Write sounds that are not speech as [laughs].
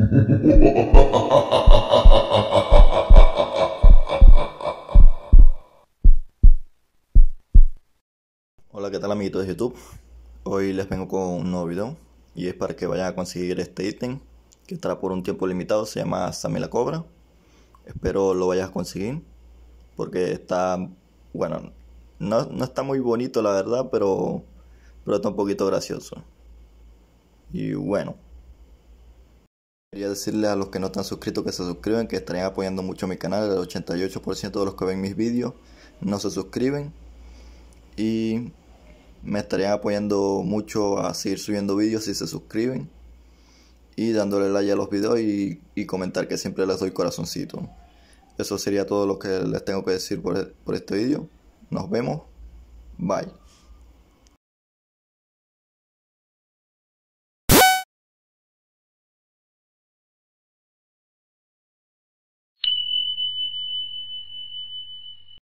[laughs] Hola, ¿qué tal amiguitos de YouTube? Hoy les vengo con un nuevo video y es para que vayan a conseguir este ítem que estará por un tiempo limitado, se llama Sammy la Cobra. Espero lo vayas a conseguir porque está, bueno, no, no está muy bonito la verdad, pero, pero está un poquito gracioso. Y bueno. Quería decirles a los que no están suscritos que se suscriben, que estarían apoyando mucho mi canal. El 88% de los que ven mis vídeos no se suscriben. Y me estarían apoyando mucho a seguir subiendo vídeos si se suscriben. Y dándole like a los vídeos y, comentar que siempre les doy corazoncito. Eso sería todo lo que les tengo que decir por, por este vídeo. Nos vemos. Bye.